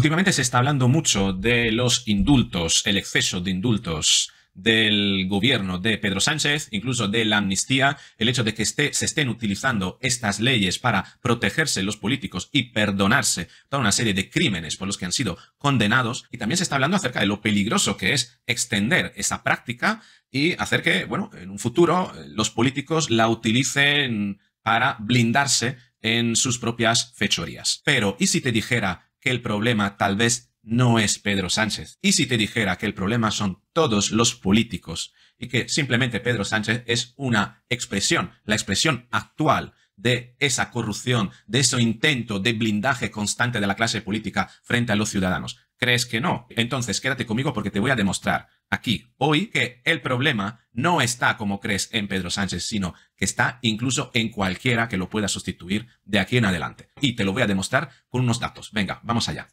Últimamente se está hablando mucho de los indultos, el exceso de indultos del gobierno de Pedro Sánchez, incluso de la amnistía, el hecho de que se estén utilizando estas leyes para protegerse los políticos y perdonarse toda una serie de crímenes por los que han sido condenados, y también se está hablando acerca de lo peligroso que es extender esa práctica y hacer que, bueno, en un futuro eh, los políticos la utilicen para blindarse en sus propias fechorías. Pero, ¿y si te dijera que el problema tal vez no es Pedro Sánchez. Y si te dijera que el problema son todos los políticos y que simplemente Pedro Sánchez es una expresión, la expresión actual de esa corrupción, de ese intento de blindaje constante de la clase política frente a los ciudadanos. ¿Crees que no? Entonces quédate conmigo porque te voy a demostrar aquí hoy que el problema no está, como crees, en Pedro Sánchez, sino que está incluso en cualquiera que lo pueda sustituir de aquí en adelante. Y te lo voy a demostrar con unos datos. Venga, vamos allá.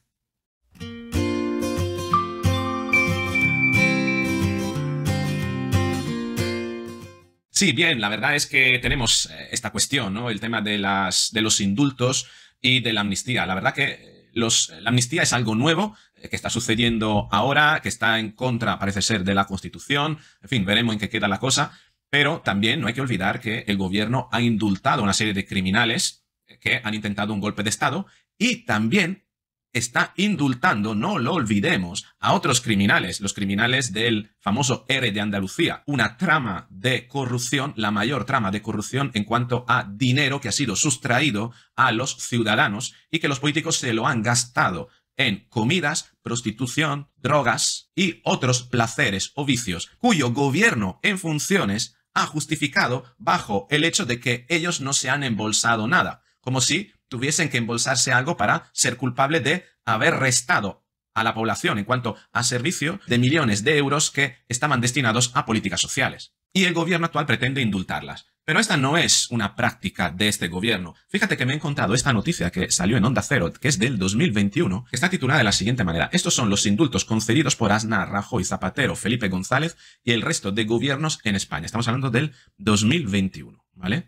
Sí, bien, la verdad es que tenemos eh, esta cuestión, ¿no? El tema de, las, de los indultos y de la amnistía. La verdad que los, la amnistía es algo nuevo que está sucediendo ahora, que está en contra, parece ser, de la Constitución. En fin, veremos en qué queda la cosa. Pero también no hay que olvidar que el gobierno ha indultado a una serie de criminales que han intentado un golpe de Estado y también está indultando, no lo olvidemos, a otros criminales, los criminales del famoso R de Andalucía, una trama de corrupción, la mayor trama de corrupción en cuanto a dinero que ha sido sustraído a los ciudadanos y que los políticos se lo han gastado en comidas, prostitución, drogas y otros placeres o vicios, cuyo gobierno en funciones ha justificado bajo el hecho de que ellos no se han embolsado nada, como si tuviesen que embolsarse algo para ser culpable de haber restado a la población en cuanto a servicio de millones de euros que estaban destinados a políticas sociales y el gobierno actual pretende indultarlas. Pero esta no es una práctica de este gobierno. Fíjate que me he encontrado esta noticia que salió en Onda Cero, que es del 2021, que está titulada de la siguiente manera. Estos son los indultos concedidos por Aznar, Rajoy, Zapatero, Felipe González y el resto de gobiernos en España. Estamos hablando del 2021, ¿vale?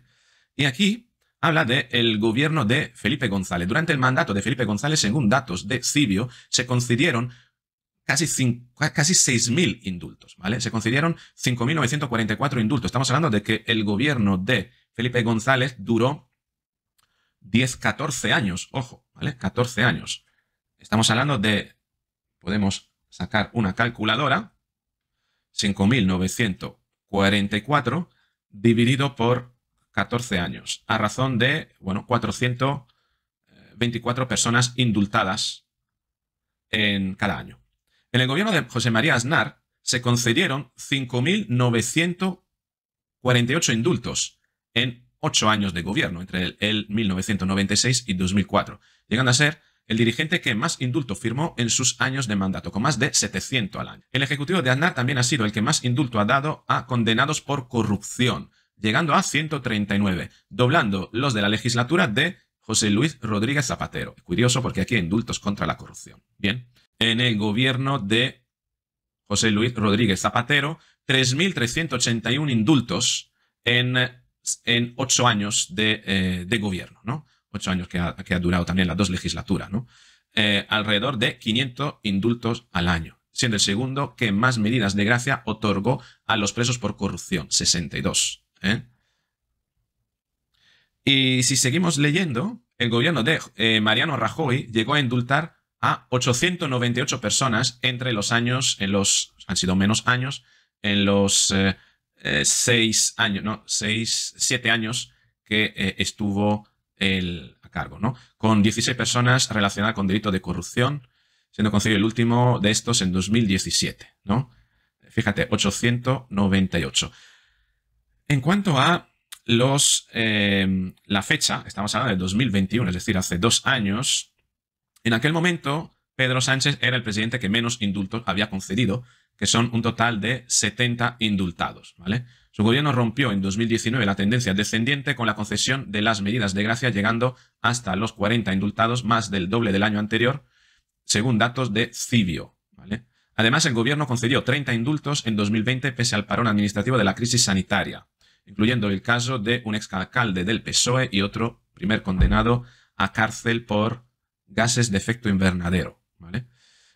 Y aquí habla del el gobierno de Felipe González. Durante el mandato de Felipe González, según datos de Cibio, se concedieron casi, casi 6.000 indultos, ¿vale? Se concedieron 5.944 indultos. Estamos hablando de que el gobierno de Felipe González duró 10, 14 años, ojo, ¿vale? 14 años. Estamos hablando de, podemos sacar una calculadora, 5.944 dividido por 14 años, a razón de, bueno, 424 personas indultadas en cada año. En el gobierno de José María Aznar se concedieron 5.948 indultos en ocho años de gobierno, entre el, el 1996 y 2004, llegando a ser el dirigente que más indulto firmó en sus años de mandato, con más de 700 al año. El ejecutivo de Aznar también ha sido el que más indulto ha dado a condenados por corrupción, llegando a 139, doblando los de la legislatura de José Luis Rodríguez Zapatero. Curioso porque aquí hay indultos contra la corrupción. Bien. En el gobierno de José Luis Rodríguez Zapatero, 3.381 indultos en, ocho años eh, de, gobierno, ¿no? Ocho años que ha, durado también las dos legislaturas, ¿no? Eh, alrededor de 500 indultos al año, siendo el segundo que más medidas de gracia otorgó a los presos por corrupción, 62. ¿eh? Y si seguimos leyendo, el gobierno de eh, Mariano Rajoy llegó a indultar a 898 personas entre los años, en los, han sido menos años, en los eh, eh, seis, años, no, seis siete años que estuvo el, a cargo, ¿no? Con 16 personas relacionadas con delito de corrupción, siendo concedido el último de estos en 2017, ¿no? Fíjate, 898. En cuanto a Em, la fecha, estamos hablando del 2021, es decir, hace dos años, en aquel momento Pedro Sánchez era el presidente que menos indultos había concedido, que son un total de 70 indultados, Su gobierno rompió en 2019 la tendencia descendiente con la concesión de las medidas de gracia llegando hasta los 40 indultados, más del doble del año anterior, según datos de Cibio, Además, el gobierno concedió 30 indultos en 2020 pese al parón administrativo de la crisis sanitaria incluyendo el caso de un exalcalde del PSOE y otro primer condenado a cárcel por gases de efecto invernadero. ¿vale?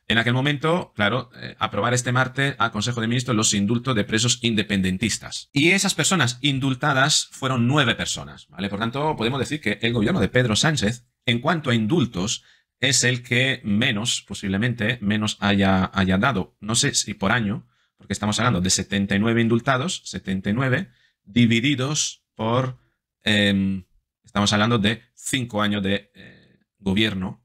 En aquel momento, claro, eh, aprobar este martes al Consejo de Ministros los indultos de presos independentistas. Y esas personas indultadas fueron nueve personas, ¿vale? Por tanto, podemos decir que el gobierno de Pedro Sánchez, en cuanto a indultos, es el que menos, posiblemente, menos haya, haya dado. No sé si por año, porque estamos hablando de 79 indultados, 79, divididos por, em, estamos hablando de cinco años de eh, gobierno,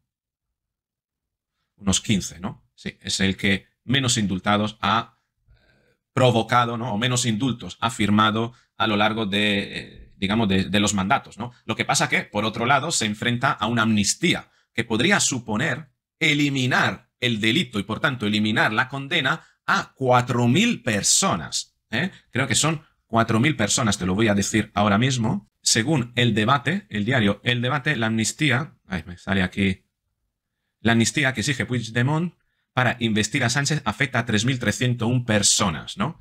unos 15, ¿no? Sí, es el que menos indultados ha eh, provocado, ¿no? O menos indultos ha firmado a lo largo de, eh, digamos, de, los mandatos, ¿no? Lo que pasa que, por otro lado, se enfrenta a una amnistía que podría suponer eliminar el delito y, por tanto, eliminar la condena a 4.000 personas. Creo que son 4.000 personas, te lo voy a decir ahora mismo. Según el debate, el diario El Debate, la amnistía, ahí me sale aquí, la amnistía que exige Puigdemont para investir a Sánchez afecta a 3.301 personas, ¿no?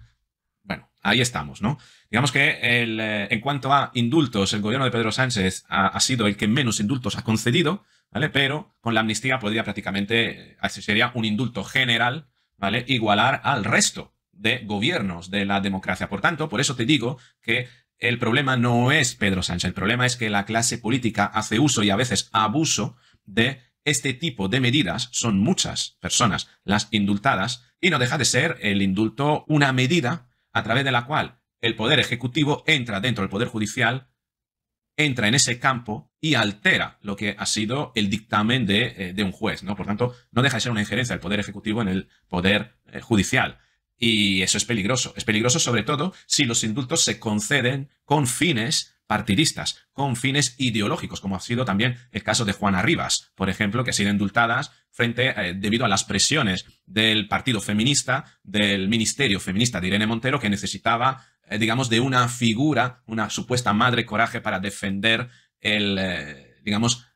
Bueno, ahí estamos, ¿no? Digamos que el, eh, en cuanto a indultos, el gobierno de Pedro Sánchez ha, ha sido el que menos indultos ha concedido, ¿vale? Pero con la amnistía podría prácticamente, eh, sería un indulto general, ¿vale? Igualar al resto, de gobiernos de la democracia. Por tanto, por eso te digo que el problema no es Pedro Sánchez, el problema es que la clase política hace uso y a veces abuso de este tipo de medidas. Son muchas personas las indultadas y no deja de ser el indulto una medida a través de la cual el poder ejecutivo entra dentro del poder judicial, entra en ese campo y altera lo que ha sido el dictamen de, eh, un juez. ¿no? Por tanto, no deja de ser una injerencia del poder ejecutivo en el poder eh, judicial. Y eso es peligroso. Es peligroso sobre todo si los indultos se conceden con fines partidistas, con fines ideológicos, como ha sido también el caso de Juana Rivas, por ejemplo, que ha sido indultadas frente eh, debido a las presiones del Partido Feminista, del Ministerio Feminista de Irene Montero, que necesitaba, eh, digamos, de una figura, una supuesta madre coraje para defender el, eh, digamos,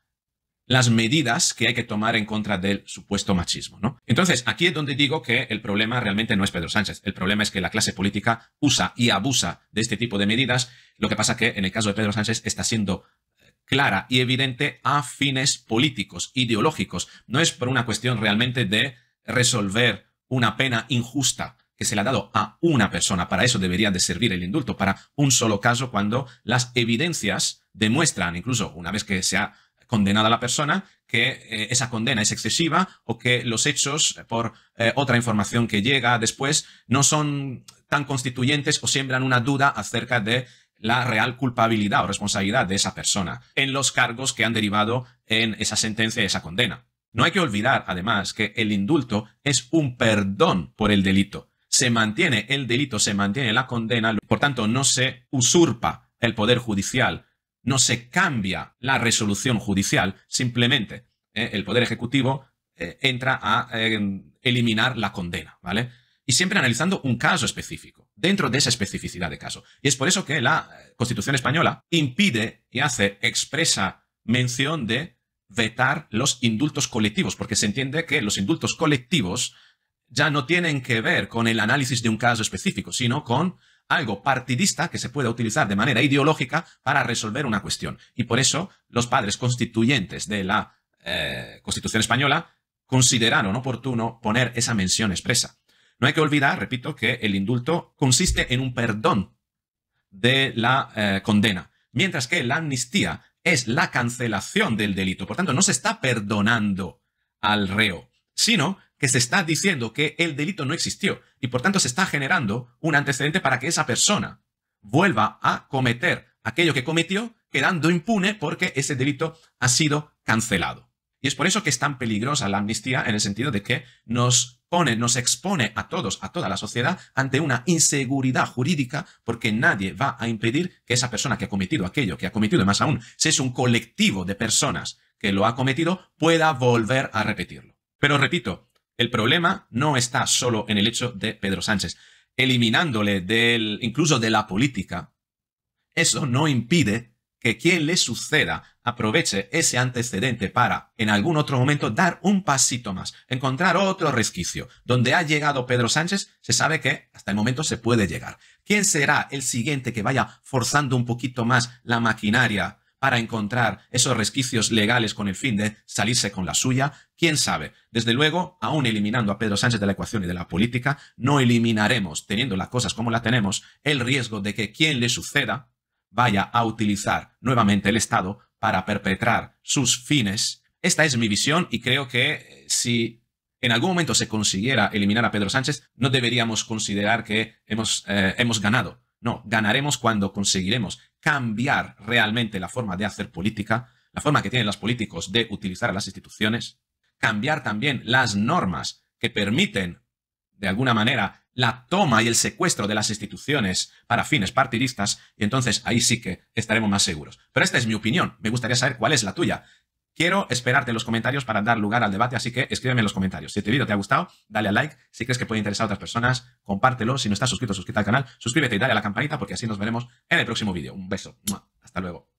las medidas que hay que tomar en contra del supuesto machismo. ¿no? Entonces, aquí es donde digo que el problema realmente no es Pedro Sánchez. El problema es que la clase política usa y abusa de este tipo de medidas. Lo que pasa que en el caso de Pedro Sánchez está siendo eh, clara y evidente a fines políticos, ideológicos. No es por una cuestión realmente de resolver una pena injusta que se le ha dado a una persona. Para eso debería de servir el indulto, para un solo caso cuando las evidencias demuestran, incluso una vez que se ha condenada la persona, que eh, esa condena es excesiva o que los hechos, por eh, otra información que llega después, no son tan constituyentes o siembran una duda acerca de la real culpabilidad o responsabilidad de esa persona en los cargos que han derivado en esa sentencia y esa condena. No hay que olvidar, además, que el indulto es un perdón por el delito. Se mantiene el delito, se mantiene la condena, por tanto, no se usurpa el poder judicial no se cambia la resolución judicial, simplemente eh, el Poder Ejecutivo eh, entra a em, eliminar la condena, ¿vale? Y siempre analizando un caso específico, dentro de esa especificidad de caso. Y es por eso que la eh, Constitución española impide y hace expresa mención de vetar los indultos colectivos, porque se entiende que los indultos colectivos ya no tienen que ver con el análisis de un caso específico, sino con algo partidista que se pueda utilizar de manera ideológica para resolver una cuestión. Y por eso los padres constituyentes de la eh, Constitución española consideraron oportuno poner esa mención expresa. No hay que olvidar, repito, que el indulto consiste en un perdón de la eh, condena, mientras que la amnistía es la cancelación del delito. Por tanto, no se está perdonando al reo, sino que se está diciendo que el delito no existió y por tanto se está generando un antecedente para que esa persona vuelva a cometer aquello que cometió quedando impune porque ese delito ha sido cancelado. Y es por eso que es tan peligrosa la amnistía en el sentido de que nos pone, nos expone a todos, a toda la sociedad, ante una inseguridad jurídica porque nadie va a impedir que esa persona que ha cometido aquello, que ha cometido, y más aún, si es un colectivo de personas que lo ha cometido, pueda volver a repetirlo. Pero repito, el problema no está solo en el hecho de Pedro Sánchez. Eliminándole del, incluso de la política, eso no impide que quien le suceda aproveche ese antecedente para, en algún otro momento, dar un pasito más, encontrar otro resquicio. Donde ha llegado Pedro Sánchez, se sabe que hasta el momento se puede llegar. ¿Quién será el siguiente que vaya forzando un poquito más la maquinaria para encontrar esos resquicios legales con el fin de salirse con la suya? ¿Quién sabe? Desde luego, aún eliminando a Pedro Sánchez de la ecuación y de la política, no eliminaremos, teniendo las cosas como las tenemos, el riesgo de que quien le suceda vaya a utilizar nuevamente el Estado para perpetrar sus fines. Esta es mi visión y creo que eh, si en algún momento se consiguiera eliminar a Pedro Sánchez, no deberíamos considerar que hemos, eh, hemos ganado. No, ganaremos cuando conseguiremos cambiar realmente la forma de hacer política, la forma que tienen los políticos de utilizar a las instituciones, cambiar también las normas que permiten, de alguna manera, la toma y el secuestro de las instituciones para fines partidistas, y entonces ahí sí que estaremos más seguros. Pero esta es mi opinión, me gustaría saber cuál es la tuya. Quiero esperarte en los comentarios para dar lugar al debate, así que escríbeme en los comentarios. Si este vídeo te ha gustado, dale a like. Si crees que puede interesar a otras personas, compártelo. Si no estás suscrito, suscríbete al canal, suscríbete y dale a la campanita porque así nos veremos en el próximo vídeo. Un beso. Hasta luego.